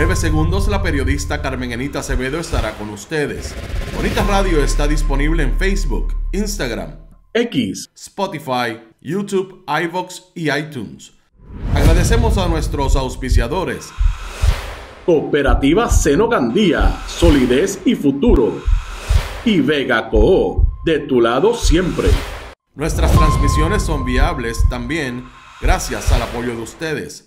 En breves segundos la periodista Carmen Enita Acevedo estará con ustedes. Bonita Radio está disponible en Facebook, Instagram, X, Spotify, YouTube, iVox y iTunes. Agradecemos a nuestros auspiciadores. Cooperativa Seno Gandía, Solidez y Futuro. Y Vega Co de tu lado siempre. Nuestras transmisiones son viables también gracias al apoyo de ustedes.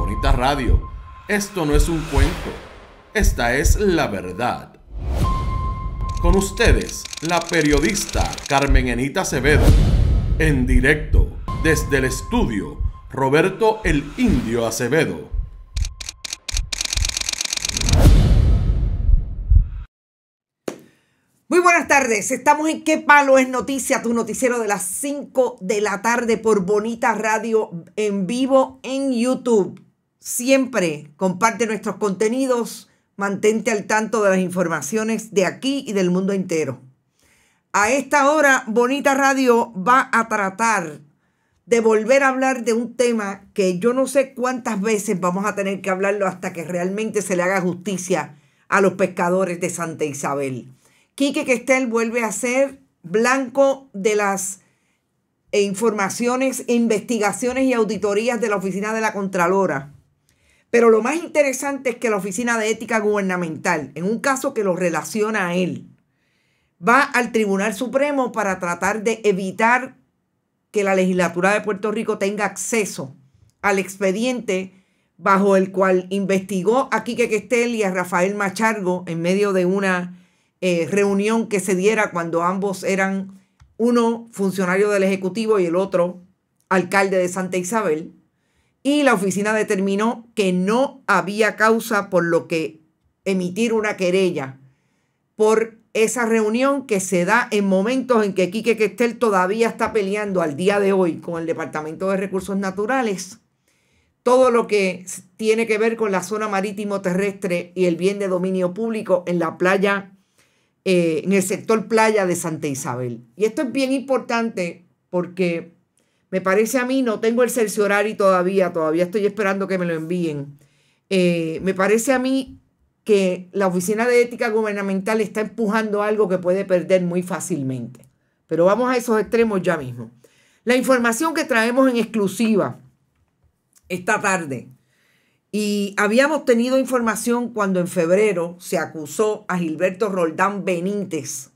Bonita Radio. Esto no es un cuento, esta es la verdad. Con ustedes, la periodista Carmen Enita Acevedo, en directo desde el estudio Roberto el Indio Acevedo. Muy buenas tardes, estamos en ¿Qué palo es noticia? Tu noticiero de las 5 de la tarde por Bonita Radio en vivo en YouTube siempre comparte nuestros contenidos, mantente al tanto de las informaciones de aquí y del mundo entero. A esta hora, Bonita Radio va a tratar de volver a hablar de un tema que yo no sé cuántas veces vamos a tener que hablarlo hasta que realmente se le haga justicia a los pescadores de Santa Isabel. Quique Questel vuelve a ser blanco de las eh, informaciones, investigaciones y auditorías de la Oficina de la Contralora. Pero lo más interesante es que la Oficina de Ética Gubernamental, en un caso que lo relaciona a él, va al Tribunal Supremo para tratar de evitar que la legislatura de Puerto Rico tenga acceso al expediente bajo el cual investigó a Quique Questel y a Rafael Machargo en medio de una eh, reunión que se diera cuando ambos eran uno funcionario del Ejecutivo y el otro alcalde de Santa Isabel y la oficina determinó que no había causa por lo que emitir una querella por esa reunión que se da en momentos en que Quique Questel todavía está peleando al día de hoy con el Departamento de Recursos Naturales todo lo que tiene que ver con la zona marítimo terrestre y el bien de dominio público en la playa, eh, en el sector playa de Santa Isabel. Y esto es bien importante porque me parece a mí, no tengo el horario todavía, todavía estoy esperando que me lo envíen. Eh, me parece a mí que la Oficina de Ética Gubernamental está empujando algo que puede perder muy fácilmente. Pero vamos a esos extremos ya mismo. La información que traemos en exclusiva esta tarde. Y habíamos tenido información cuando en febrero se acusó a Gilberto Roldán Benítez,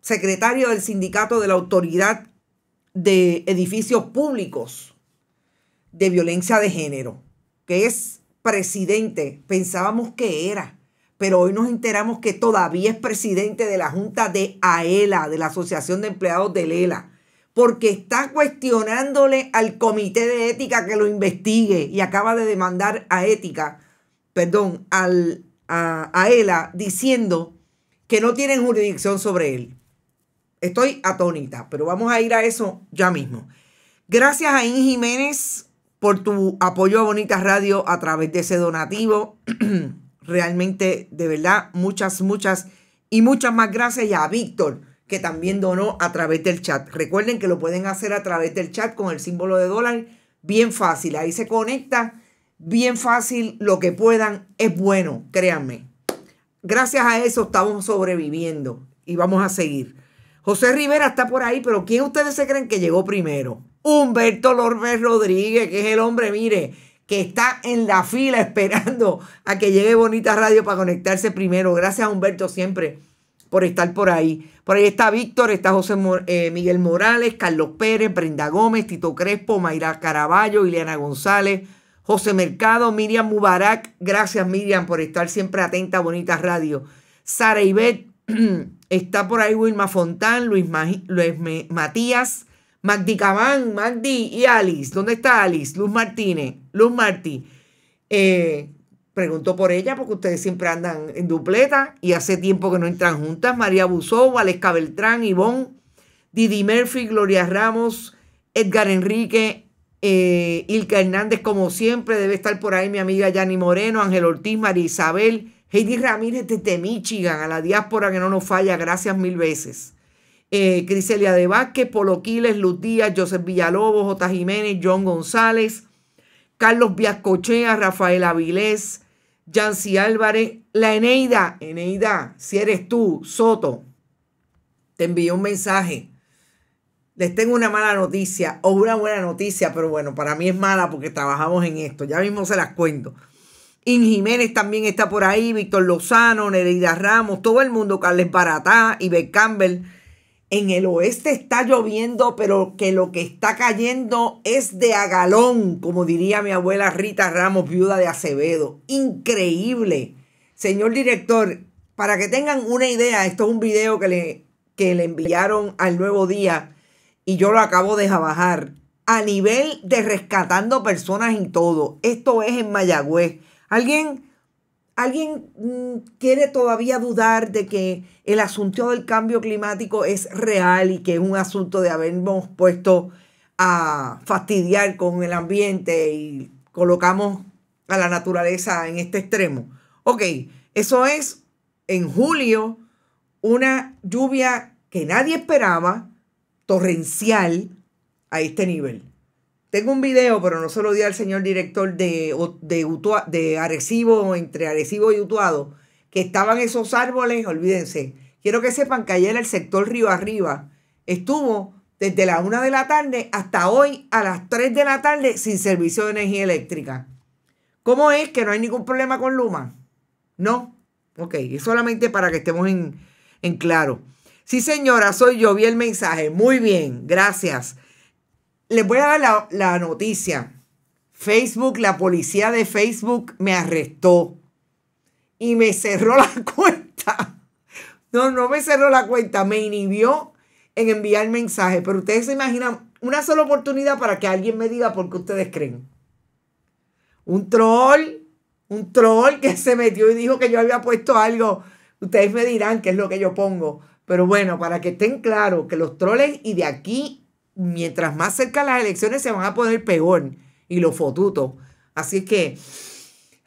secretario del Sindicato de la Autoridad de edificios públicos de violencia de género, que es presidente, pensábamos que era, pero hoy nos enteramos que todavía es presidente de la Junta de AELA, e de la Asociación de Empleados de e Lela, porque está cuestionándole al Comité de Ética que lo investigue y acaba de demandar a Ética, perdón, al, a, a AELA, diciendo que no tienen jurisdicción sobre él. Estoy atónita, pero vamos a ir a eso ya mismo. Gracias a In Jiménez por tu apoyo a Bonitas Radio a través de ese donativo. Realmente, de verdad, muchas, muchas y muchas más gracias. a Víctor, que también donó a través del chat. Recuerden que lo pueden hacer a través del chat con el símbolo de dólar. Bien fácil, ahí se conecta. Bien fácil, lo que puedan es bueno, créanme. Gracias a eso estamos sobreviviendo y vamos a seguir. José Rivera está por ahí, pero ¿quién ustedes se creen que llegó primero? Humberto López Rodríguez, que es el hombre, mire, que está en la fila esperando a que llegue Bonita Radio para conectarse primero. Gracias a Humberto siempre por estar por ahí. Por ahí está Víctor, está José eh, Miguel Morales, Carlos Pérez, Brenda Gómez, Tito Crespo, Mayra Caraballo, Ileana González, José Mercado, Miriam Mubarak. Gracias Miriam por estar siempre atenta a Bonita Radio. Sara Ivette. Está por ahí Wilma Fontán, Luis, Matías, Magdi Cabán, Magdi y Alice. ¿Dónde está Alice? Luz Martínez, Luz Martí. Eh, pregunto preguntó por ella porque ustedes siempre andan en dupleta y hace tiempo que no entran juntas. María Busó, Valesca Beltrán, Ivonne, Didi Murphy, Gloria Ramos, Edgar Enrique, eh, Ilka Hernández, como siempre, debe estar por ahí mi amiga Yani Moreno, Ángel Ortiz, María Isabel, Heidi Ramírez desde Michigan, a la diáspora que no nos falla, gracias mil veces. Eh, Criselia de Vázquez, Polo Quiles, Luz Joseph Villalobos, J. Jiménez, John González, Carlos Viascochea, Rafael Avilés, Yancy Álvarez, la Eneida, Eneida, si eres tú, Soto, te envío un mensaje. Les tengo una mala noticia o una buena noticia, pero bueno, para mí es mala porque trabajamos en esto. Ya mismo se las cuento. In Jiménez también está por ahí, Víctor Lozano, Nereida Ramos, todo el mundo, Carles Baratá, Iber Campbell. En el oeste está lloviendo, pero que lo que está cayendo es de agalón, como diría mi abuela Rita Ramos, viuda de Acevedo. Increíble. Señor director, para que tengan una idea, esto es un video que le, que le enviaron al nuevo día y yo lo acabo de bajar. A nivel de rescatando personas en todo. Esto es en Mayagüez. Alguien, mm, quiere todavía dudar de que el asunto del cambio climático es real y que es un asunto de habernos puesto a fastidiar con el ambiente y colocamos a la naturaleza en este extremo. Ok, eso es en julio una lluvia que nadie esperaba, torrencial, a este nivel. Tengo un video, pero no se lo di al señor director de, de, Arecibo, entre Arecibo y Utuado, que estaban esos árboles, olvídense. Quiero que sepan que en el sector Río Arriba estuvo desde las una de la tarde hasta hoy a las 3 de la tarde sin servicio de energía eléctrica. ¿Cómo es que no hay ningún problema con Luma? No. Ok, es solamente para que estemos en, en claro. Sí, señora, soy yo, vi el mensaje. Muy bien, gracias. Les voy a dar la, noticia. Facebook, la policía de Facebook me arrestó y me cerró la cuenta. No, no me cerró la cuenta, me inhibió en enviar mensajes. Pero ustedes se imaginan una sola oportunidad para que alguien me diga por qué ustedes creen. Un troll, un troll que se metió y dijo que yo había puesto algo. Ustedes me dirán qué es lo que yo pongo. Pero bueno, para que estén claros que los troles y de aquí mientras más cerca las elecciones se van a poner peor y lo fotuto. Así que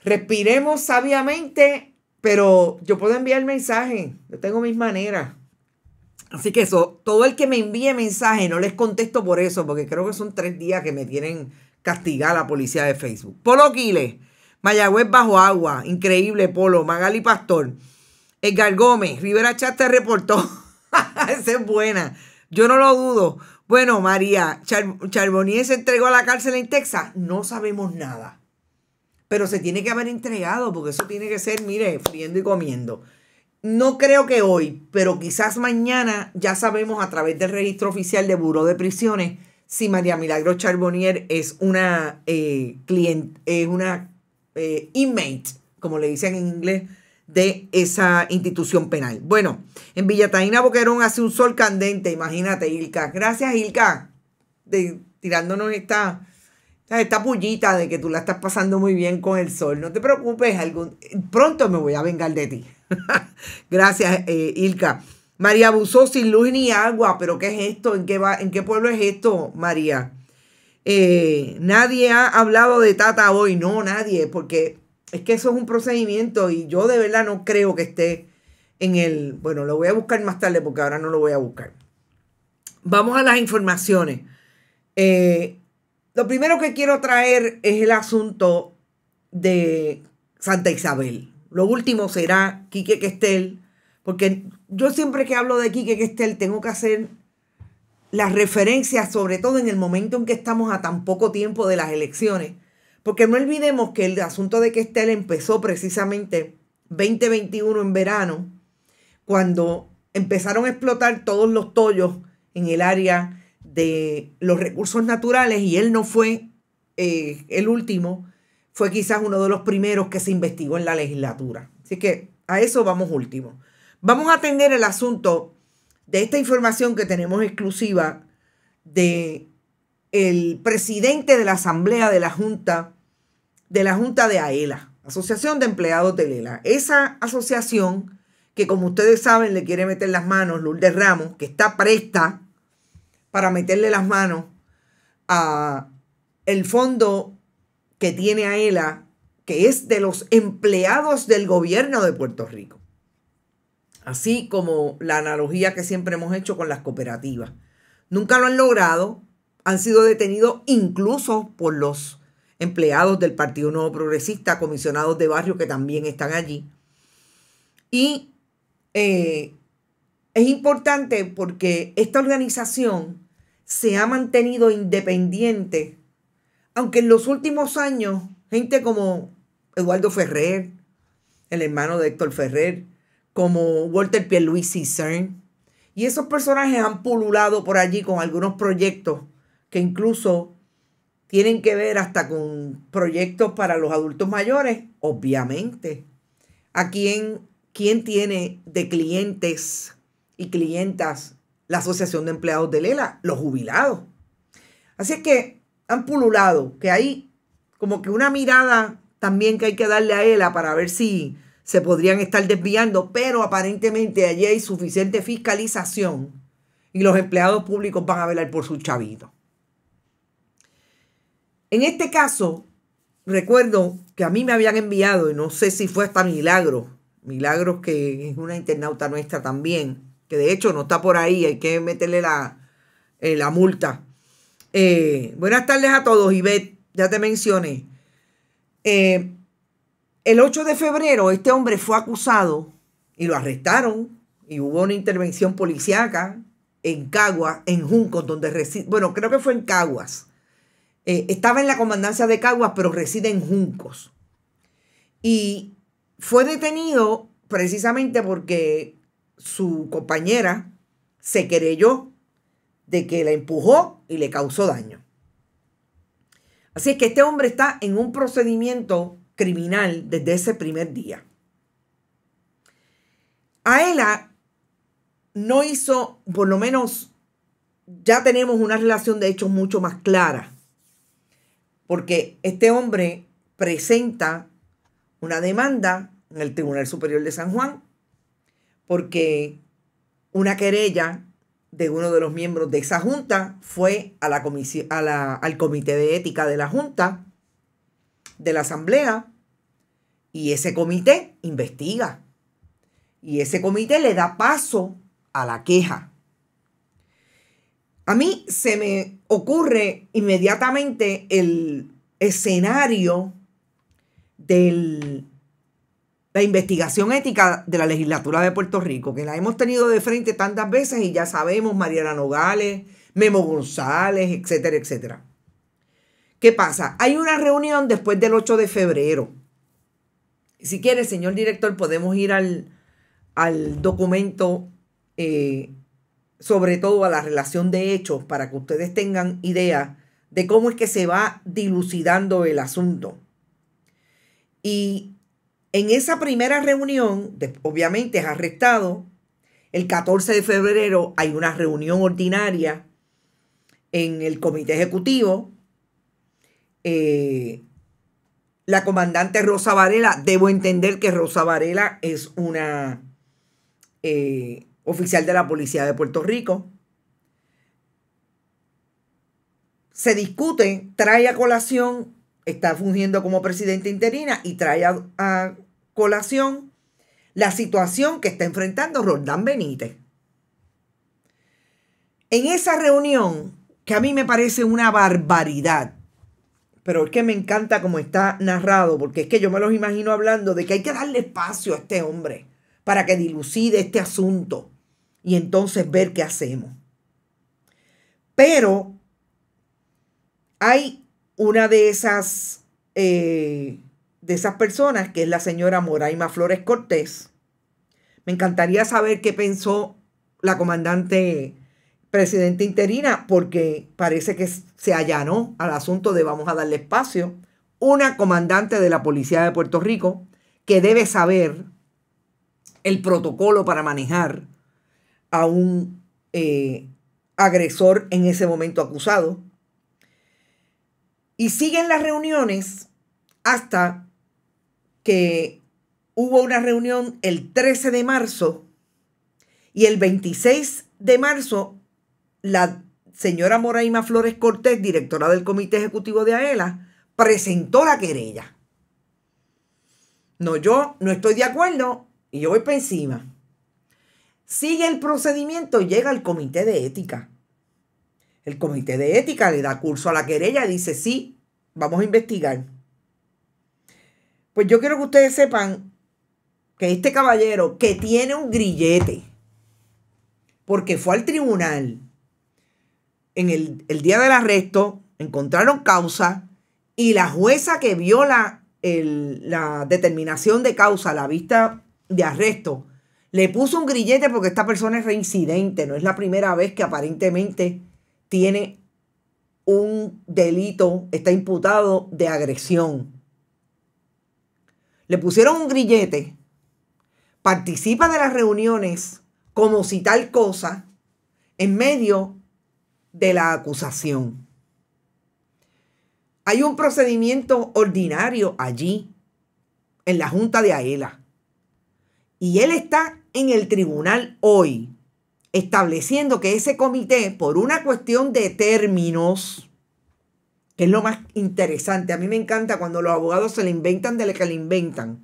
respiremos sabiamente, pero yo puedo enviar mensaje, yo tengo mis maneras. Así que eso, todo el que me envíe mensaje, no les contesto por eso, porque creo que son tres días que me tienen castigada la policía de Facebook. Polo Quiles, Mayagüez bajo agua, increíble Polo, Magali Pastor, Edgar Gómez, Rivera Chávez reportó. Esa es buena, yo no lo dudo. Bueno, María, Charbonnier se entregó a la cárcel en Texas. No sabemos nada. Pero se tiene que haber entregado, porque eso tiene que ser, mire, friendo y comiendo. No creo que hoy, pero quizás mañana ya sabemos a través del registro oficial de Buró de Prisiones si María Milagro Charbonnier es una eh, es una eh, inmate, como le dicen en inglés, de esa institución penal. Bueno, en Villataína Boquerón hace un sol candente, imagínate, Ilka. Gracias, Ilka, de, tirándonos esta, esta pullita de que tú la estás pasando muy bien con el sol. No te preocupes, algún, pronto me voy a vengar de ti. Gracias, eh, Ilka. María abusó sin luz ni agua, pero ¿qué es esto? ¿En qué, va, en qué pueblo es esto, María? Eh, nadie ha hablado de Tata hoy, no, nadie, porque es que eso es un procedimiento y yo de verdad no creo que esté en el... Bueno, lo voy a buscar más tarde porque ahora no lo voy a buscar. Vamos a las informaciones. Eh, lo primero que quiero traer es el asunto de Santa Isabel. Lo último será Quique Questel, porque yo siempre que hablo de Quique Questel tengo que hacer las referencias, sobre todo en el momento en que estamos a tan poco tiempo de las elecciones, porque no olvidemos que el asunto de que Kestel empezó precisamente 2021 en verano, cuando empezaron a explotar todos los tollos en el área de los recursos naturales y él no fue eh, el último, fue quizás uno de los primeros que se investigó en la legislatura. Así que a eso vamos último. Vamos a atender el asunto de esta información que tenemos exclusiva de el presidente de la Asamblea de la Junta de la Junta de AELA, e Asociación de Empleados de e Lela. Esa asociación que como ustedes saben le quiere meter las manos Lourdes Ramos, que está presta para meterle las manos a el fondo que tiene AELA, e que es de los empleados del gobierno de Puerto Rico. Así como la analogía que siempre hemos hecho con las cooperativas. Nunca lo han logrado, han sido detenidos incluso por los empleados del Partido Nuevo Progresista, comisionados de barrio que también están allí. Y eh, es importante porque esta organización se ha mantenido independiente, aunque en los últimos años gente como Eduardo Ferrer, el hermano de Héctor Ferrer, como Walter Pierluisi Cern, y esos personajes han pululado por allí con algunos proyectos que incluso tienen que ver hasta con proyectos para los adultos mayores, obviamente. ¿A quién, tiene de clientes y clientas la Asociación de Empleados de Lela? Los jubilados. Así es que han pululado, que hay como que una mirada también que hay que darle a ELA para ver si se podrían estar desviando, pero aparentemente allí hay suficiente fiscalización y los empleados públicos van a velar por su chavito. En este caso, recuerdo que a mí me habían enviado, y no sé si fue hasta Milagro, Milagros que es una internauta nuestra también, que de hecho no está por ahí, hay que meterle la, eh, la multa. Eh, buenas tardes a todos, Ivette, ya te mencioné. Eh, el 8 de febrero este hombre fue acusado y lo arrestaron y hubo una intervención policíaca en Caguas, en Juncos, donde reside, bueno, creo que fue en Caguas, eh, estaba en la comandancia de Caguas, pero reside en Juncos. Y fue detenido precisamente porque su compañera se querelló de que la empujó y le causó daño. Así es que este hombre está en un procedimiento criminal desde ese primer día. A ella no hizo, por lo menos ya tenemos una relación de hechos mucho más clara porque este hombre presenta una demanda en el Tribunal Superior de San Juan, porque una querella de uno de los miembros de esa junta fue a la a la, al comité de ética de la junta, de la asamblea, y ese comité investiga. Y ese comité le da paso a la queja. A mí se me ocurre inmediatamente el escenario de la investigación ética de la legislatura de Puerto Rico, que la hemos tenido de frente tantas veces y ya sabemos, Mariana Nogales, Memo González, etcétera, etcétera. ¿Qué pasa? Hay una reunión después del 8 de febrero. Si quiere, señor director, podemos ir al, documento eh, sobre todo a la relación de hechos para que ustedes tengan idea de cómo es que se va dilucidando el asunto. Y en esa primera reunión, obviamente es arrestado, el 14 de febrero hay una reunión ordinaria en el comité ejecutivo. Eh, la comandante Rosa Varela, debo entender que Rosa Varela es una eh, oficial de la Policía de Puerto Rico. Se discute, trae a colación, está fungiendo como presidente interina y trae a, colación la situación que está enfrentando Roldán Benítez. En esa reunión, que a mí me parece una barbaridad, pero es que me encanta cómo está narrado, porque es que yo me los imagino hablando de que hay que darle espacio a este hombre para que dilucide este asunto y entonces ver qué hacemos. Pero hay una de esas, eh, de esas personas que es la señora Moraima Flores Cortés. Me encantaría saber qué pensó la comandante Presidenta interina porque parece que se allanó al asunto de vamos a darle espacio. Una comandante de la Policía de Puerto Rico que debe saber el protocolo para manejar a un eh, agresor en ese momento acusado. Y siguen las reuniones hasta que hubo una reunión el 13 de marzo y el 26 de marzo la señora Moraima Flores Cortés, directora del Comité Ejecutivo de AELA, e presentó la querella. No, yo no estoy de acuerdo y yo voy para encima, sigue el procedimiento, llega al comité de ética. El comité de ética le da curso a la querella y dice, sí, vamos a investigar. Pues yo quiero que ustedes sepan que este caballero que tiene un grillete, porque fue al tribunal, en el, día del arresto, encontraron causa y la jueza que viola la determinación de causa, la vista de arresto. Le puso un grillete porque esta persona es reincidente, no es la primera vez que aparentemente tiene un delito, está imputado de agresión. Le pusieron un grillete, participa de las reuniones como si tal cosa en medio de la acusación. Hay un procedimiento ordinario allí, en la Junta de AELA. Y él está en el tribunal hoy, estableciendo que ese comité, por una cuestión de términos, que es lo más interesante, a mí me encanta cuando los abogados se le inventan de lo que le inventan,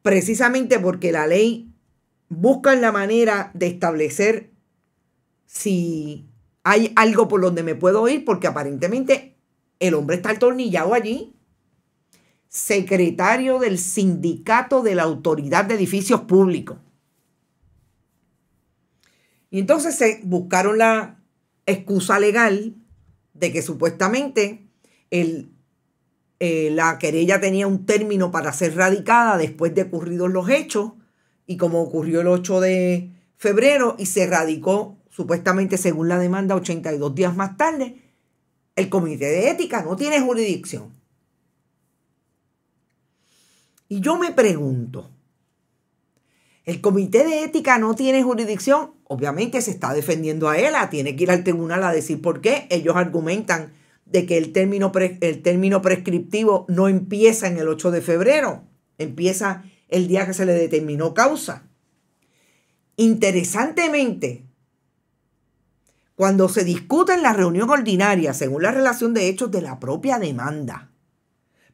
precisamente porque la ley busca la manera de establecer si hay algo por donde me puedo ir, porque aparentemente el hombre está atornillado allí secretario del sindicato de la Autoridad de Edificios Públicos. Y entonces se buscaron la excusa legal de que supuestamente eh, la querella tenía un término para ser radicada después de ocurridos los hechos, y como ocurrió el 8 de febrero, y se radicó supuestamente según la demanda 82 días más tarde, el Comité de Ética no tiene jurisdicción. Y yo me pregunto, el comité de ética no tiene jurisdicción, obviamente se está defendiendo a él, tiene que ir al tribunal a decir por qué. Ellos argumentan de que el término, el término prescriptivo no empieza en el 8 de febrero, empieza el día que se le determinó causa. Interesantemente, cuando se discute en la reunión ordinaria, según la relación de hechos de la propia demanda,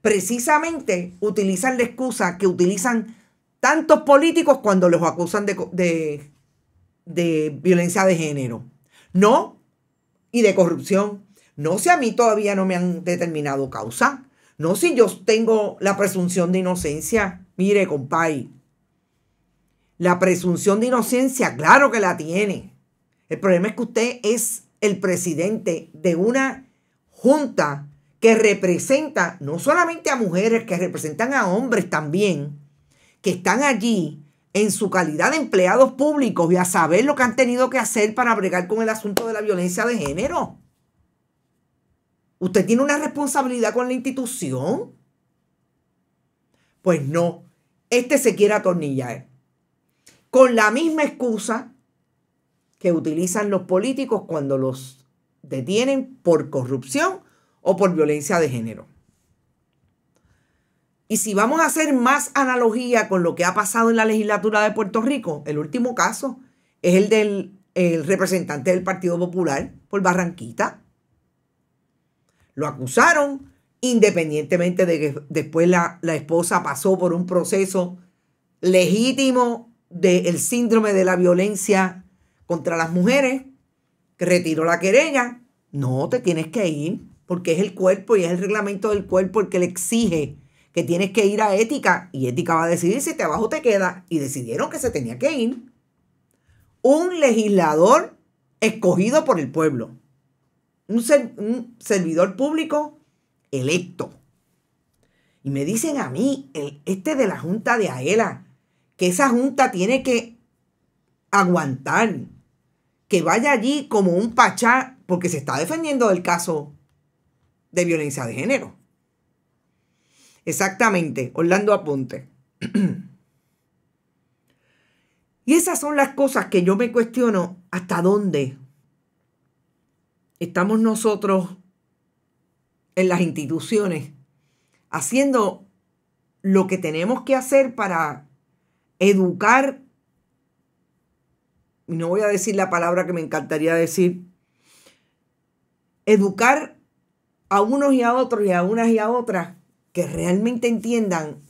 precisamente utilizan la excusa que utilizan tantos políticos cuando los acusan de, de, violencia de género. No, y de corrupción. No, si a mí todavía no me han determinado causa. No, si yo tengo la presunción de inocencia. Mire, compay. La presunción de inocencia, claro que la tiene. El problema es que usted es el presidente de una junta que representa no solamente a mujeres, que representan a hombres también, que están allí en su calidad de empleados públicos y a saber lo que han tenido que hacer para bregar con el asunto de la violencia de género. Usted tiene una responsabilidad con la institución. Pues no, este se quiere atornillar. Con la misma excusa que utilizan los políticos cuando los detienen por corrupción o por violencia de género. Y si vamos a hacer más analogía con lo que ha pasado en la legislatura de Puerto Rico, el último caso es el del representante del Partido Popular por Barranquita. Lo acusaron independientemente de que después la, esposa pasó por un proceso legítimo del síndrome de la violencia contra las mujeres, que retiró la querella. No, te tienes que ir porque es el cuerpo y es el reglamento del cuerpo el que le exige que tienes que ir a ética y ética va a decidir si te abajo te queda y decidieron que se tenía que ir. Un legislador escogido por el pueblo, un, servidor público electo. Y me dicen a mí, el, este de la Junta de AELA, que esa Junta tiene que aguantar, que vaya allí como un pachá, porque se está defendiendo del caso de violencia de género. Exactamente, Orlando apunte. y esas son las cosas que yo me cuestiono hasta dónde estamos nosotros en las instituciones haciendo lo que tenemos que hacer para educar, no voy a decir la palabra que me encantaría decir, educar a unos y a otros y a unas y a otras que realmente entiendan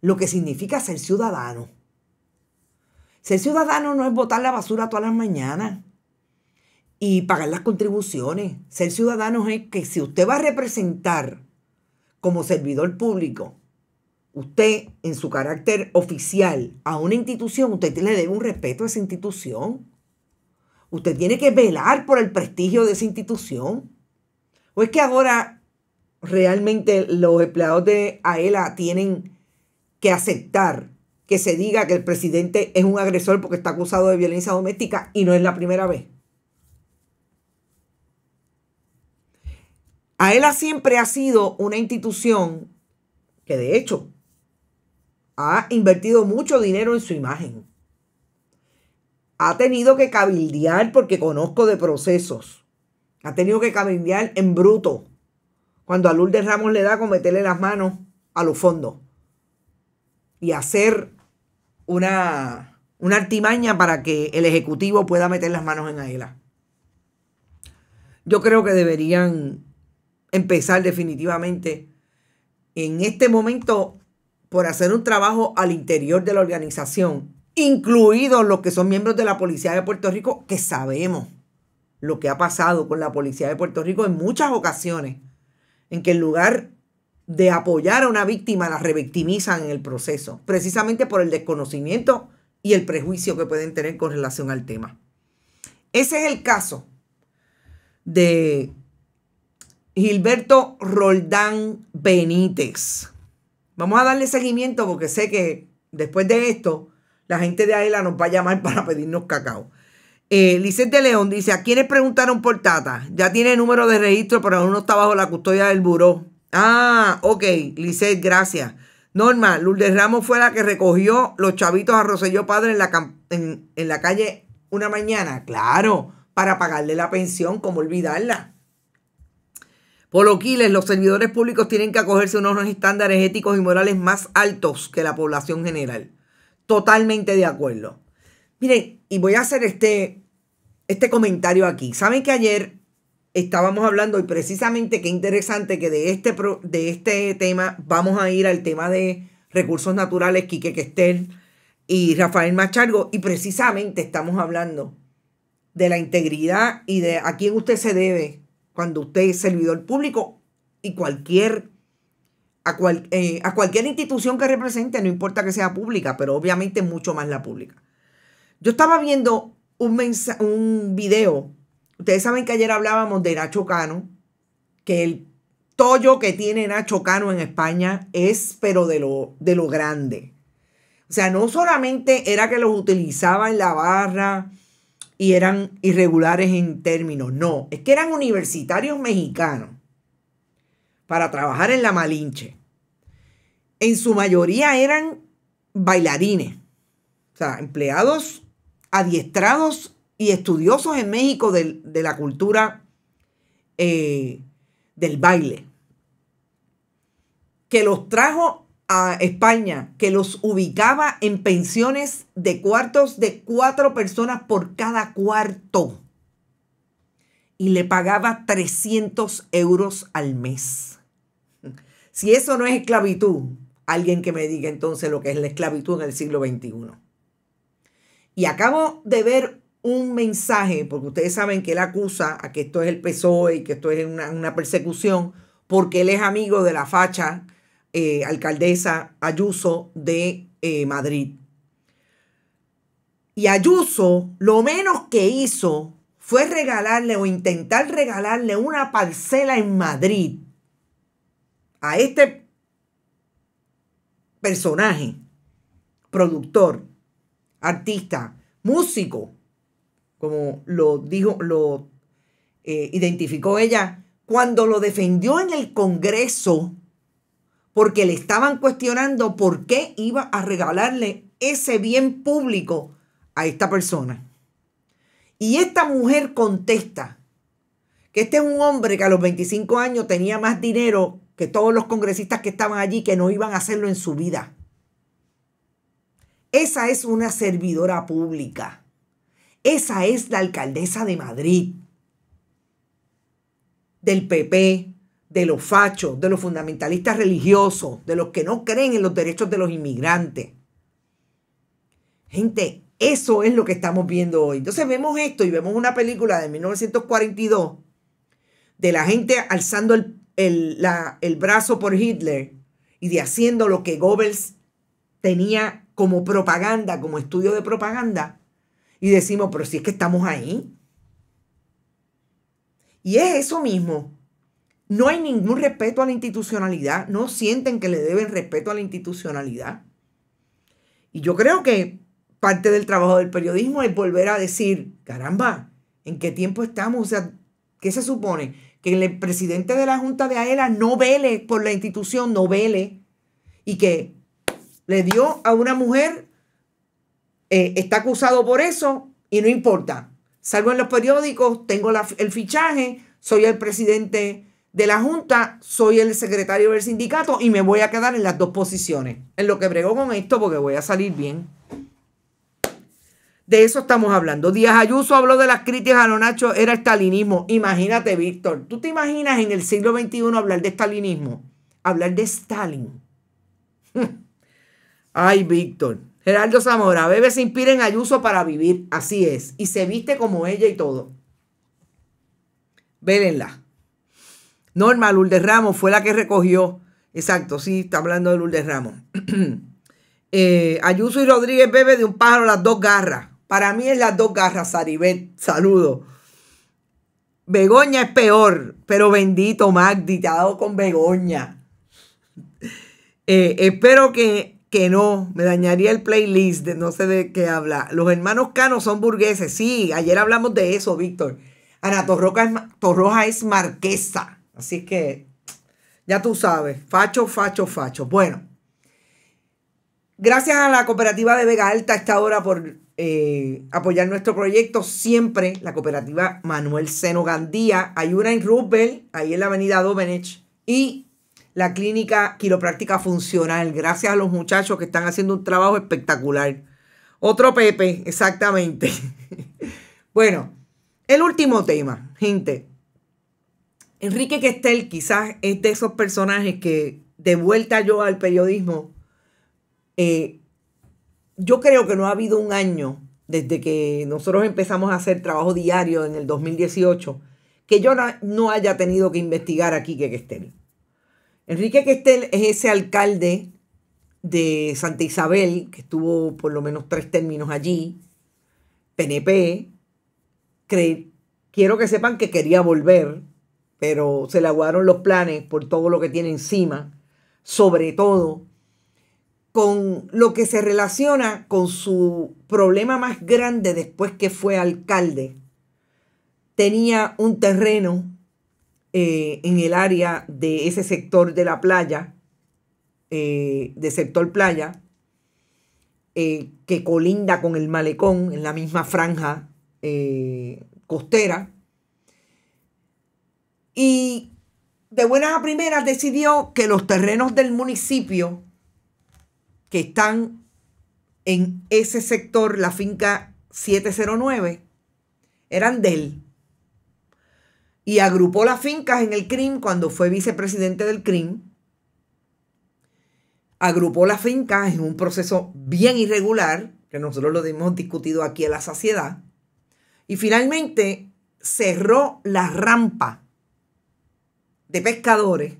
lo que significa ser ciudadano. Ser ciudadano no es botar la basura todas las mañanas y pagar las contribuciones. Ser ciudadano es que si usted va a representar como servidor público, usted en su carácter oficial a una institución, usted le debe un respeto a esa institución. Usted tiene que velar por el prestigio de esa institución. ¿O es que ahora realmente los empleados de AELA e tienen que aceptar que se diga que el presidente es un agresor porque está acusado de violencia doméstica y no es la primera vez? AELA e siempre ha sido una institución que de hecho ha invertido mucho dinero en su imagen. Ha tenido que cabildear porque conozco de procesos ha tenido que caminar en bruto. Cuando a Lourdes Ramos le da con meterle las manos a los fondos. Y hacer una, una artimaña para que el Ejecutivo pueda meter las manos en Aela. Yo creo que deberían empezar definitivamente en este momento por hacer un trabajo al interior de la organización, incluidos los que son miembros de la Policía de Puerto Rico, que sabemos lo que ha pasado con la policía de Puerto Rico en muchas ocasiones, en que en lugar de apoyar a una víctima, la revictimizan en el proceso, precisamente por el desconocimiento y el prejuicio que pueden tener con relación al tema. Ese es el caso de Gilberto Roldán Benítez. Vamos a darle seguimiento porque sé que después de esto, la gente de AELA nos va a llamar para pedirnos cacao. Eh, licet de León dice, ¿a quiénes preguntaron por Tata? Ya tiene número de registro, pero aún no está bajo la custodia del buró. Ah, ok, licet gracias. Norma, Lourdes Ramos fue la que recogió los chavitos a Roselló Padre en la, en, en la calle una mañana. Claro, para pagarle la pensión, como olvidarla. Poloquiles, los servidores públicos tienen que acogerse a unos estándares éticos y morales más altos que la población general. Totalmente de acuerdo. Miren, y voy a hacer este este comentario aquí. Saben que ayer estábamos hablando y precisamente qué interesante que de este, de este tema vamos a ir al tema de recursos naturales, Quique Questel y Rafael Machargo. Y precisamente estamos hablando de la integridad y de a quién usted se debe cuando usted es servidor público y cualquier a, eh, cualquier institución que represente, no importa que sea pública, pero obviamente mucho más la pública. Yo estaba viendo un, video. Ustedes saben que ayer hablábamos de Nacho Cano, que el tollo que tiene Nacho Cano en España es pero de lo, de lo grande. O sea, no solamente era que los utilizaba en la barra y eran irregulares en términos, no, es que eran universitarios mexicanos para trabajar en la Malinche. En su mayoría eran bailarines, o sea, empleados adiestrados y estudiosos en México de, la cultura eh, del baile, que los trajo a España, que los ubicaba en pensiones de cuartos de cuatro personas por cada cuarto y le pagaba 300 euros al mes. Si eso no es esclavitud, alguien que me diga entonces lo que es la esclavitud en el siglo XXI. Y acabo de ver un mensaje, porque ustedes saben que él acusa a que esto es el PSOE y que esto es una, persecución, porque él es amigo de la facha eh, alcaldesa Ayuso de eh, Madrid. Y Ayuso lo menos que hizo fue regalarle o intentar regalarle una parcela en Madrid a este personaje, productor, artista, músico, como lo dijo, lo eh, identificó ella, cuando lo defendió en el Congreso, porque le estaban cuestionando por qué iba a regalarle ese bien público a esta persona. Y esta mujer contesta que este es un hombre que a los 25 años tenía más dinero que todos los congresistas que estaban allí que no iban a hacerlo en su vida. Esa es una servidora pública. Esa es la alcaldesa de Madrid, del PP, de los fachos, de los fundamentalistas religiosos, de los que no creen en los derechos de los inmigrantes. Gente, eso es lo que estamos viendo hoy. Entonces vemos esto y vemos una película de 1942 de la gente alzando el, brazo por Hitler y de haciendo lo que Goebbels tenía como propaganda, como estudio de propaganda, y decimos, pero si es que estamos ahí. Y es eso mismo. No hay ningún respeto a la institucionalidad, no sienten que le deben respeto a la institucionalidad. Y yo creo que parte del trabajo del periodismo es volver a decir, caramba, ¿en qué tiempo estamos? O sea, ¿qué se supone? Que el presidente de la Junta de AELA no vele por la institución, no vele. Y que le dio a una mujer, eh, está acusado por eso y no importa. Salgo en los periódicos, tengo el fichaje, soy el presidente de la Junta, soy el secretario del sindicato y me voy a quedar en las dos posiciones. En lo que bregó con esto porque voy a salir bien. De eso estamos hablando. Díaz Ayuso habló de las críticas a lo Nacho, era estalinismo. Imagínate, Víctor, ¿tú te imaginas en el siglo XXI hablar de estalinismo? Hablar de Stalin. Ay, Víctor. Gerardo Zamora, bebe se inspira en Ayuso para vivir, así es. Y se viste como ella y todo. Vélenla. Norma Lourdes Ramos fue la que recogió. Exacto, sí, está hablando de Lourdes Ramos. Eh, Ayuso y Rodríguez bebe de un pájaro las dos garras. Para mí es las dos garras, Saribet. Saludo. Begoña es peor, pero bendito Magdi, te ha dado con Begoña. Eh, espero que que no, me dañaría el playlist de no sé de qué habla. Los hermanos Cano son burgueses, sí, ayer hablamos de eso, Víctor. Ana Torroja es, es marquesa, así que ya tú sabes, facho, facho, facho. Bueno, gracias a la cooperativa de Vega Alta a esta hora por eh, apoyar nuestro proyecto. Siempre la cooperativa Manuel Seno Gandía. Hay en ahí en la avenida Domenech. Y la clínica quiropráctica funcional, gracias a los muchachos que están haciendo un trabajo espectacular. Otro Pepe, exactamente. bueno, el último tema, gente. Enrique Questel quizás es de esos personajes que de vuelta yo al periodismo, eh, yo creo que no ha habido un año desde que nosotros empezamos a hacer trabajo diario en el 2018 que yo no, haya tenido que investigar aquí que Questel. Enrique Questel es ese alcalde de Santa Isabel, que estuvo por lo menos tres términos allí, PNP, quiero que sepan que quería volver, pero se le aguaron los planes por todo lo que tiene encima, sobre todo con lo que se relaciona con su problema más grande después que fue alcalde. Tenía un terreno eh, en el área de ese sector de la playa, eh, de sector playa, eh, que colinda con el malecón en la misma franja costera. Y de buenas a primeras decidió que los terrenos del municipio que están en ese sector, la finca 709, eran de él y agrupó las fincas en el CRIM cuando fue vicepresidente del CRIM. Agrupó las fincas en un proceso bien irregular, que nosotros lo hemos discutido aquí en la saciedad. Y finalmente cerró la rampa de pescadores.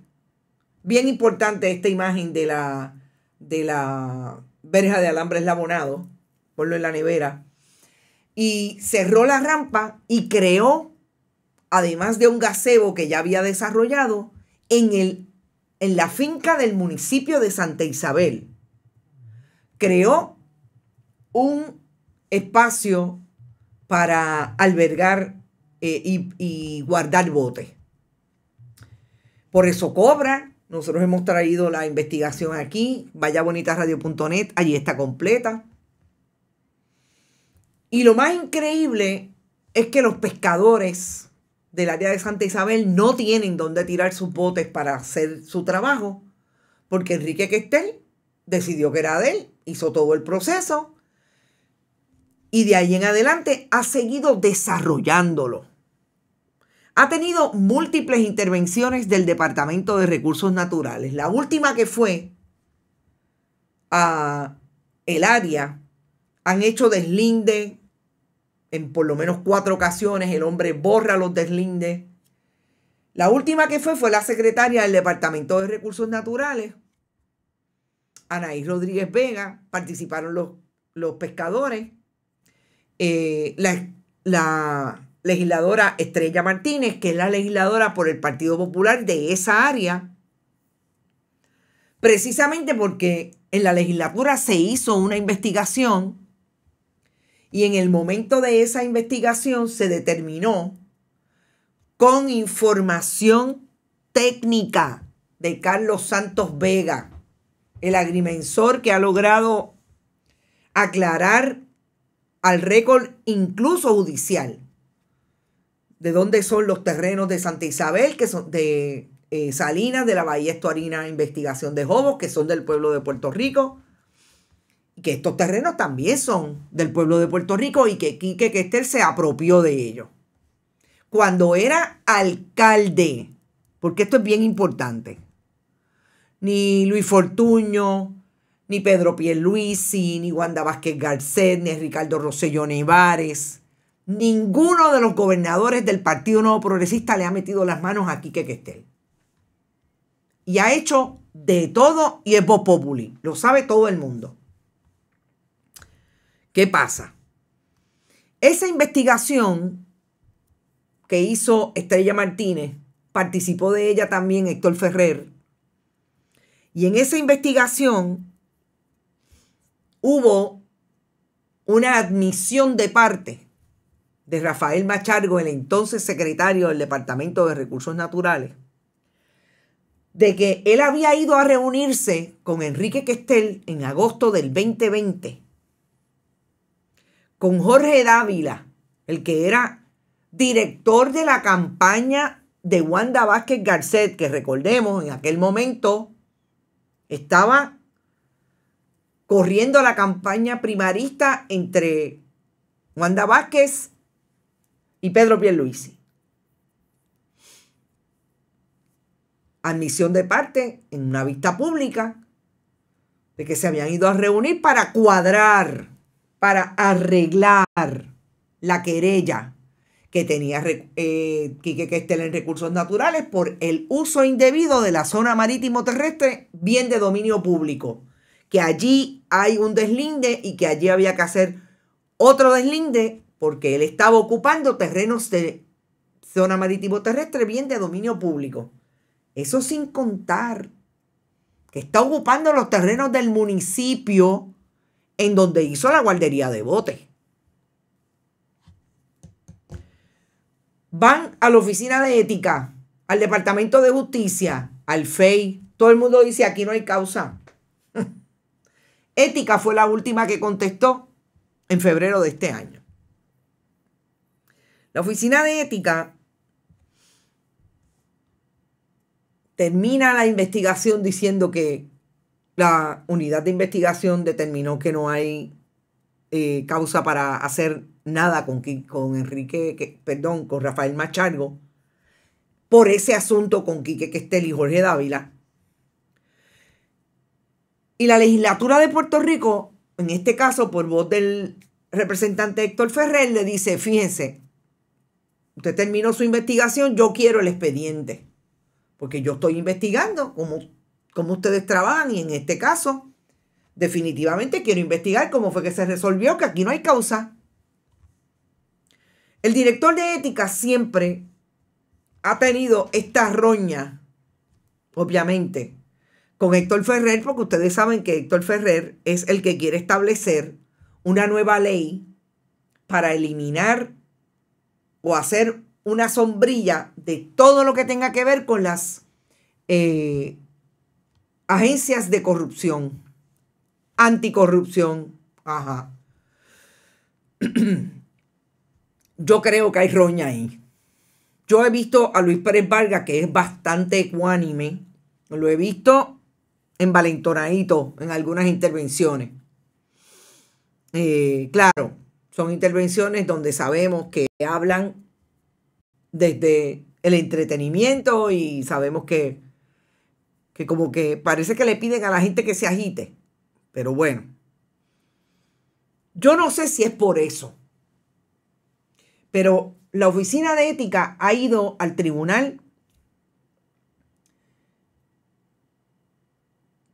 Bien importante esta imagen de la, de la verja de alambre eslabonado, ponlo en la nevera. Y cerró la rampa y creó además de un gazebo que ya había desarrollado, en, el, en la finca del municipio de Santa Isabel. Creó un espacio para albergar eh, y, guardar botes. Por eso cobra. Nosotros hemos traído la investigación aquí. Vaya allí está completa. Y lo más increíble es que los pescadores del área de Santa Isabel no tienen dónde tirar sus botes para hacer su trabajo, porque Enrique Questel decidió que era de él, hizo todo el proceso y de ahí en adelante ha seguido desarrollándolo. Ha tenido múltiples intervenciones del Departamento de Recursos Naturales. La última que fue a ah, el área, han hecho deslinde, en por lo menos cuatro ocasiones el hombre borra los deslindes. La última que fue fue la secretaria del Departamento de Recursos Naturales, Anaís Rodríguez Vega, participaron los, los pescadores, eh, la, la legisladora Estrella Martínez, que es la legisladora por el Partido Popular de esa área, precisamente porque en la legislatura se hizo una investigación y en el momento de esa investigación se determinó con información técnica de Carlos Santos Vega, el agrimensor que ha logrado aclarar al récord incluso judicial de dónde son los terrenos de Santa Isabel, que son de eh, Salinas, de la Bahía Estuarina Investigación de Jobos, que son del pueblo de Puerto Rico, que estos terrenos también son del pueblo de Puerto Rico y que Quique Questel se apropió de ellos. Cuando era alcalde, porque esto es bien importante, ni Luis Fortuño, ni Pedro Pierluisi, ni Wanda Vázquez Garcet, ni Ricardo Rosselló Nevares, ninguno de los gobernadores del Partido Nuevo Progresista le ha metido las manos a Quique Questel. Y ha hecho de todo y es Populi, lo sabe todo el mundo. ¿Qué pasa? Esa investigación que hizo Estrella Martínez, participó de ella también Héctor Ferrer. Y en esa investigación hubo una admisión de parte de Rafael Machargo, el entonces secretario del Departamento de Recursos Naturales, de que él había ido a reunirse con Enrique Questel en agosto del 2020 con Jorge Dávila, el que era director de la campaña de Wanda Vázquez Garcet, que recordemos en aquel momento estaba corriendo la campaña primarista entre Wanda Vázquez y Pedro Pierluisi. Admisión de parte en una vista pública de que se habían ido a reunir para cuadrar para arreglar la querella que tenía Quique eh, en recursos naturales por el uso indebido de la zona marítimo terrestre bien de dominio público. Que allí hay un deslinde y que allí había que hacer otro deslinde porque él estaba ocupando terrenos de zona marítimo terrestre bien de dominio público. Eso sin contar que está ocupando los terrenos del municipio en donde hizo la guardería de bote. Van a la oficina de ética, al departamento de justicia, al FEI. Todo el mundo dice, aquí no hay causa. ética fue la última que contestó en febrero de este año. La oficina de ética termina la investigación diciendo que la unidad de investigación determinó que no hay eh, causa para hacer nada con, con Enrique, perdón, con Rafael Machargo, por ese asunto con Quique Questel y Jorge Dávila. Y la legislatura de Puerto Rico, en este caso por voz del representante Héctor Ferrer, le dice, fíjense, usted terminó su investigación, yo quiero el expediente, porque yo estoy investigando como como ustedes trabajan y en este caso definitivamente quiero investigar cómo fue que se resolvió que aquí no hay causa. El director de ética siempre ha tenido esta roña, obviamente, con Héctor Ferrer, porque ustedes saben que Héctor Ferrer es el que quiere establecer una nueva ley para eliminar o hacer una sombrilla de todo lo que tenga que ver con las eh, agencias de corrupción, anticorrupción. Ajá. Yo creo que hay roña ahí. Yo he visto a Luis Pérez Vargas, que es bastante ecuánime, lo he visto en valentonadito en algunas intervenciones. Eh, claro, son intervenciones donde sabemos que hablan desde el entretenimiento y sabemos que que como que parece que le piden a la gente que se agite. Pero bueno, yo no sé si es por eso, pero la Oficina de Ética ha ido al tribunal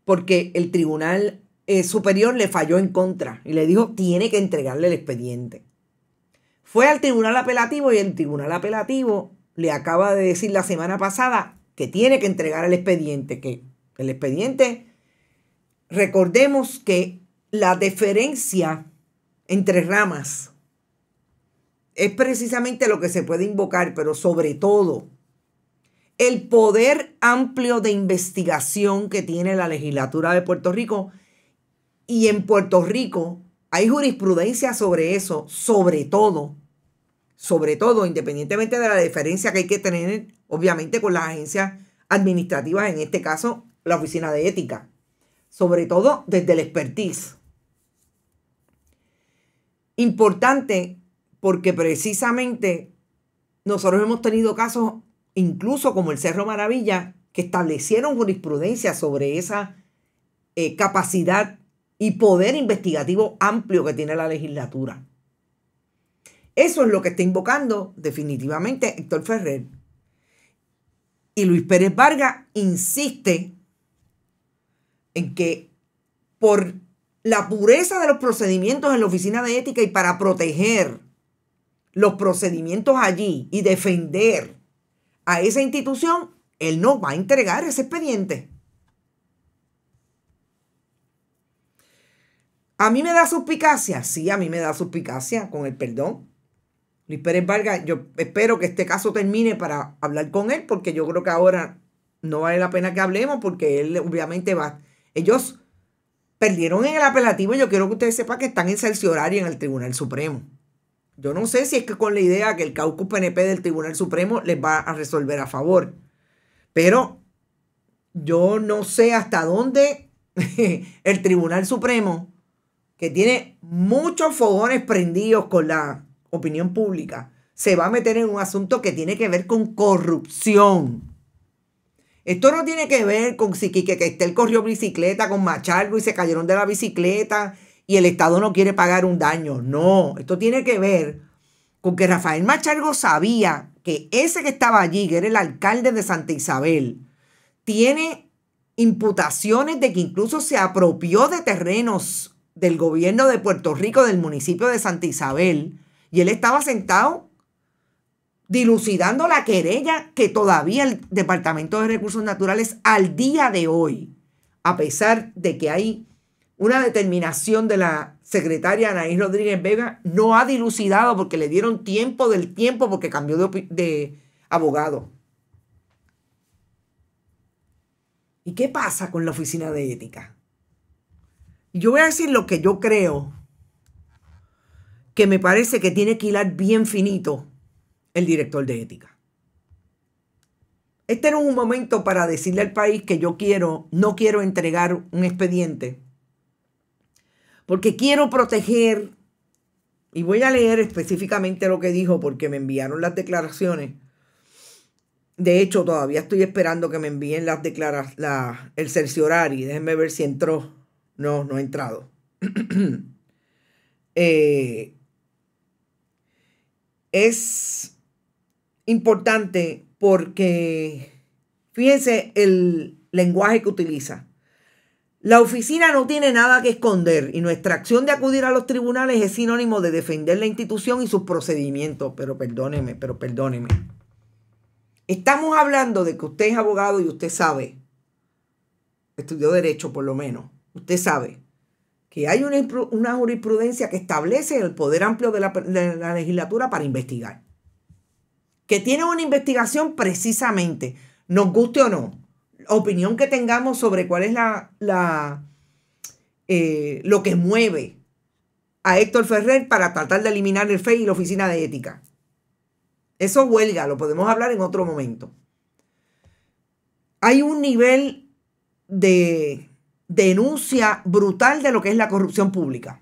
porque el tribunal eh, superior le falló en contra y le dijo tiene que entregarle el expediente. Fue al tribunal apelativo y el tribunal apelativo le acaba de decir la semana pasada que tiene que entregar el expediente, que el expediente, recordemos que la deferencia entre ramas es precisamente lo que se puede invocar, pero sobre todo el poder amplio de investigación que tiene la legislatura de Puerto Rico. Y en Puerto Rico hay jurisprudencia sobre eso, sobre todo, sobre todo, independientemente de la diferencia que hay que tener obviamente con las agencias administrativas, en este caso la Oficina de Ética, sobre todo desde el expertise. Importante porque precisamente nosotros hemos tenido casos, incluso como el Cerro Maravilla, que establecieron jurisprudencia sobre esa eh, capacidad y poder investigativo amplio que tiene la legislatura. Eso es lo que está invocando definitivamente Héctor Ferrer. Y Luis Pérez Vargas insiste en que por la pureza de los procedimientos en la Oficina de Ética y para proteger los procedimientos allí y defender a esa institución, él no va a entregar ese expediente. A mí me da suspicacia, sí, a mí me da suspicacia, con el perdón. Luis Pérez Vargas, yo espero que este caso termine para hablar con él, porque yo creo que ahora no vale la pena que hablemos, porque él obviamente va. Ellos perdieron en el apelativo, y yo quiero que ustedes sepan que están en horario en el Tribunal Supremo. Yo no sé si es que con la idea que el caucus PNP del Tribunal Supremo les va a resolver a favor. Pero yo no sé hasta dónde el Tribunal Supremo, que tiene muchos fogones prendidos con la opinión pública se va a meter en un asunto que tiene que ver con corrupción. Esto no tiene que ver con si que Estel corrió bicicleta con Machargo y se cayeron de la bicicleta y el Estado no quiere pagar un daño. No, esto tiene que ver con que Rafael Machargo sabía que ese que estaba allí, que era el alcalde de Santa Isabel, tiene imputaciones de que incluso se apropió de terrenos del gobierno de Puerto Rico, del municipio de Santa Isabel, y él estaba sentado dilucidando la querella que todavía el Departamento de Recursos Naturales al día de hoy, a pesar de que hay una determinación de la secretaria Anaís Rodríguez Vega, no ha dilucidado porque le dieron tiempo del tiempo porque cambió de, abogado. ¿Y qué pasa con la oficina de ética? Yo voy a decir lo que yo creo que me parece que tiene que hilar bien finito el director de ética. Este no es un momento para decirle al país que yo quiero, no quiero entregar un expediente, porque quiero proteger, y voy a leer específicamente lo que dijo porque me enviaron las declaraciones. De hecho, todavía estoy esperando que me envíen las declaraciones, la, el y Déjenme ver si entró. No, no ha entrado. eh, es importante porque, fíjense el lenguaje que utiliza. La oficina no tiene nada que esconder y nuestra acción de acudir a los tribunales es sinónimo de defender la institución y sus procedimientos. Pero perdóneme, pero perdóneme. Estamos hablando de que usted es abogado y usted sabe, estudió derecho por lo menos, usted sabe que hay una, jurisprudencia que establece el poder amplio de la, legislatura para investigar. Que tiene una investigación precisamente, nos guste o no, opinión que tengamos sobre cuál es la, la eh, lo que mueve a Héctor Ferrer para tratar de eliminar el FEI y la Oficina de Ética. Eso huelga, lo podemos hablar en otro momento. Hay un nivel de denuncia brutal de lo que es la corrupción pública.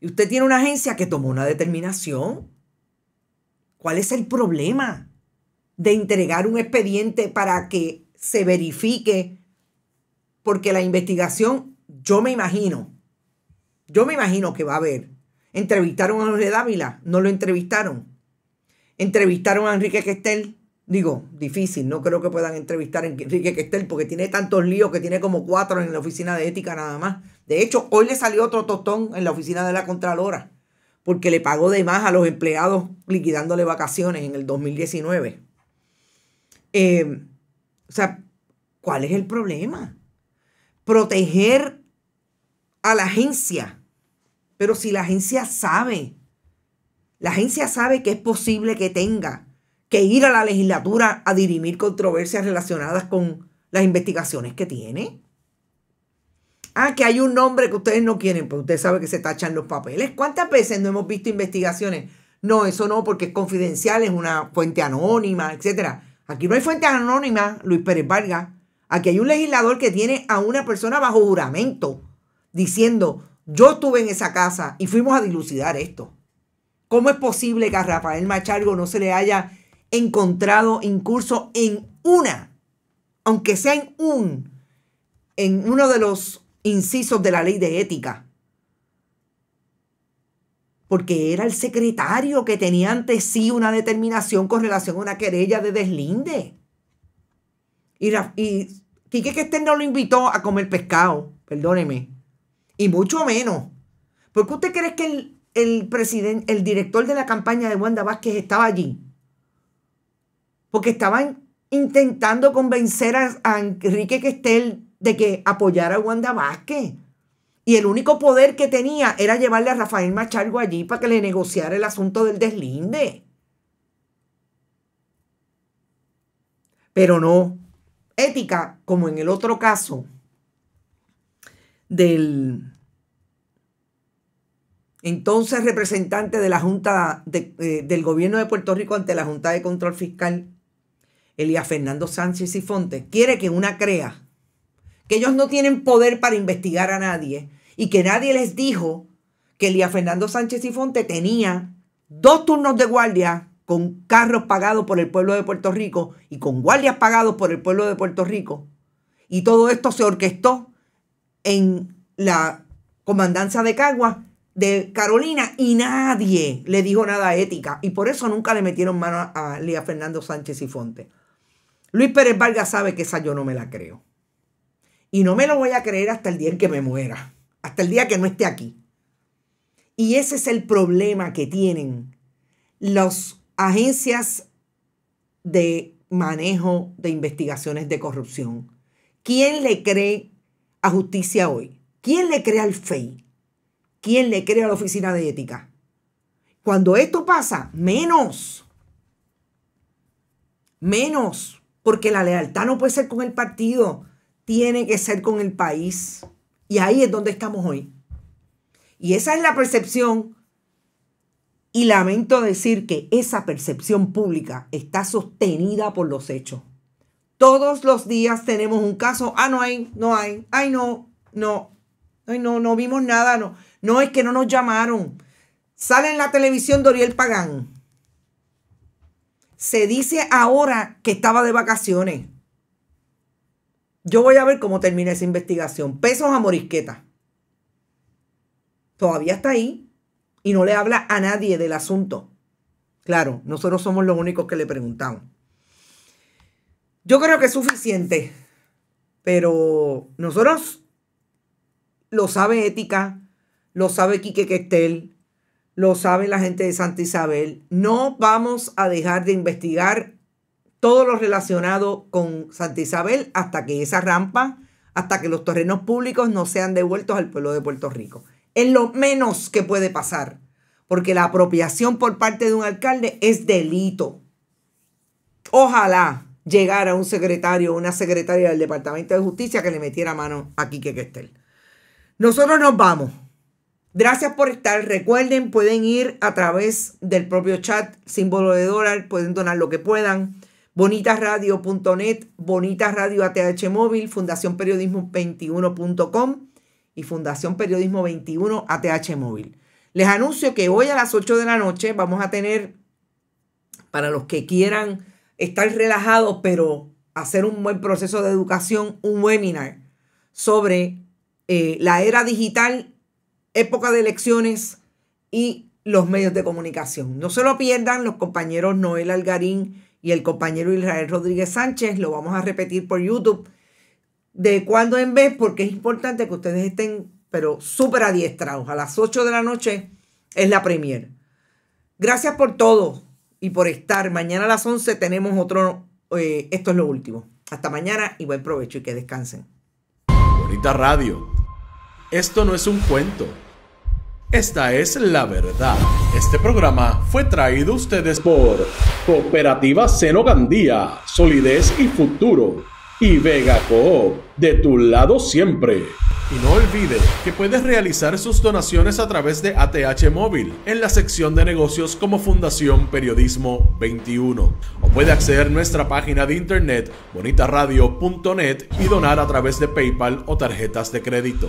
Y usted tiene una agencia que tomó una determinación. ¿Cuál es el problema de entregar un expediente para que se verifique? Porque la investigación, yo me imagino, yo me imagino que va a haber. Entrevistaron a Jorge Dávila, no lo entrevistaron. Entrevistaron a Enrique Questel, Digo, difícil, no creo que puedan entrevistar a Enrique Questel porque tiene tantos líos que tiene como cuatro en la oficina de ética nada más. De hecho, hoy le salió otro tostón en la oficina de la Contralora porque le pagó de más a los empleados liquidándole vacaciones en el 2019. Eh, o sea, ¿cuál es el problema? Proteger a la agencia. Pero si la agencia sabe, la agencia sabe que es posible que tenga que ir a la legislatura a dirimir controversias relacionadas con las investigaciones que tiene. Ah, que hay un nombre que ustedes no quieren, pues usted sabe que se tachan los papeles. ¿Cuántas veces no hemos visto investigaciones? No, eso no, porque es confidencial, es una fuente anónima, etc. Aquí no hay fuente anónima, Luis Pérez Vargas. Aquí hay un legislador que tiene a una persona bajo juramento diciendo, yo estuve en esa casa y fuimos a dilucidar esto. ¿Cómo es posible que a Rafael Machargo no se le haya encontrado incurso en una, aunque sea en un, en uno de los incisos de la ley de ética. Porque era el secretario que tenía ante sí una determinación con relación a una querella de deslinde. Y, y que Kester no lo invitó a comer pescado, perdóneme. Y mucho menos. ¿Por qué usted cree que el, presidente el director de la campaña de Wanda Vázquez estaba allí? porque estaban intentando convencer a, Enrique Questel de que apoyara a Wanda Vázquez. Y el único poder que tenía era llevarle a Rafael Machargo allí para que le negociara el asunto del deslinde. Pero no, ética, como en el otro caso del entonces representante de la Junta eh, del Gobierno de Puerto Rico ante la Junta de Control Fiscal, Elías Fernando Sánchez y Fonte quiere que una crea que ellos no tienen poder para investigar a nadie y que nadie les dijo que Elías Fernando Sánchez y Fonte tenía dos turnos de guardia con carros pagados por el pueblo de Puerto Rico y con guardias pagados por el pueblo de Puerto Rico. Y todo esto se orquestó en la comandancia de Caguas de Carolina y nadie le dijo nada ética. Y por eso nunca le metieron mano a Elías Fernando Sánchez y Fonte. Luis Pérez Vargas sabe que esa yo no me la creo. Y no me lo voy a creer hasta el día en que me muera, hasta el día que no esté aquí. Y ese es el problema que tienen las agencias de manejo de investigaciones de corrupción. ¿Quién le cree a justicia hoy? ¿Quién le cree al FEI? ¿Quién le cree a la oficina de ética? Cuando esto pasa, menos. Menos porque la lealtad no puede ser con el partido, tiene que ser con el país. Y ahí es donde estamos hoy. Y esa es la percepción. Y lamento decir que esa percepción pública está sostenida por los hechos. Todos los días tenemos un caso, ah, no hay, no hay, ay, no, no, ay, no, no vimos nada, no, no, es que no nos llamaron. Sale en la televisión Doriel Pagán, se dice ahora que estaba de vacaciones. Yo voy a ver cómo termina esa investigación. Pesos a morisqueta. Todavía está ahí y no le habla a nadie del asunto. Claro, nosotros somos los únicos que le preguntamos. Yo creo que es suficiente, pero nosotros lo sabe Ética, lo sabe Quique Questel, lo sabe la gente de Santa Isabel, no vamos a dejar de investigar todo lo relacionado con Santa Isabel hasta que esa rampa, hasta que los terrenos públicos no sean devueltos al pueblo de Puerto Rico. Es lo menos que puede pasar, porque la apropiación por parte de un alcalde es delito. Ojalá llegara un secretario o una secretaria del Departamento de Justicia que le metiera mano a Quique Questel. Nosotros nos vamos. Gracias por estar. Recuerden, pueden ir a través del propio chat, símbolo de dólar, pueden donar lo que puedan. Bonitasradio.net, Bonitas Radio ATH Móvil, Fundación Periodismo21.com y Fundación Periodismo 21 ATH Móvil. Les anuncio que hoy a las 8 de la noche vamos a tener, para los que quieran estar relajados, pero hacer un buen proceso de educación, un webinar sobre eh, la era digital época de elecciones y los medios de comunicación. No se lo pierdan los compañeros Noel Algarín y el compañero Israel Rodríguez Sánchez. Lo vamos a repetir por YouTube de cuando en vez, porque es importante que ustedes estén, pero súper adiestrados. A las 8 de la noche es la premier. Gracias por todo y por estar. Mañana a las 11 tenemos otro, eh, esto es lo último. Hasta mañana y buen provecho y que descansen. Bonita radio. Esto no es un cuento. Esta es la verdad. Este programa fue traído a ustedes por Cooperativa Senogandía Solidez y Futuro y Vega Coop, de tu lado siempre. Y no olvide que puedes realizar sus donaciones a través de ATH Móvil en la sección de negocios como Fundación Periodismo 21. O puede acceder a nuestra página de internet bonitaradio.net y donar a través de PayPal o tarjetas de crédito.